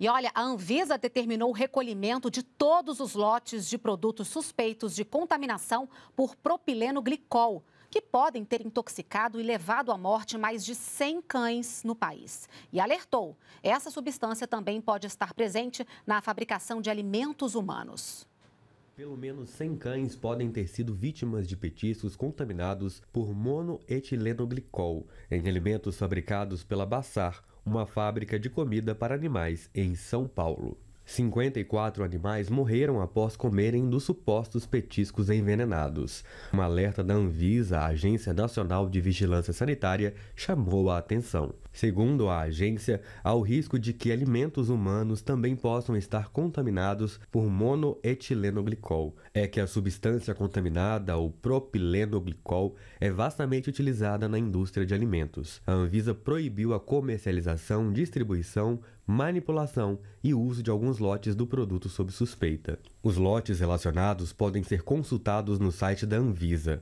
E olha, a Anvisa determinou o recolhimento de todos os lotes de produtos suspeitos de contaminação por propileno glicol, que podem ter intoxicado e levado à morte mais de 100 cães no país. E alertou: essa substância também pode estar presente na fabricação de alimentos humanos. Pelo menos 100 cães podem ter sido vítimas de petiscos contaminados por monoetilenoglicol em alimentos fabricados pela Bassar, uma fábrica de comida para animais em São Paulo. 54 animais morreram após comerem dos supostos petiscos envenenados. Um alerta da Anvisa, a Agência Nacional de Vigilância Sanitária, chamou a atenção. Segundo a agência, há o risco de que alimentos humanos também possam estar contaminados por monoetilenoglicol. É que a substância contaminada, o propilenoglicol, é vastamente utilizada na indústria de alimentos. A Anvisa proibiu a comercialização, distribuição, manipulação e uso de alguns lotes do produto sob suspeita. Os lotes relacionados podem ser consultados no site da Anvisa.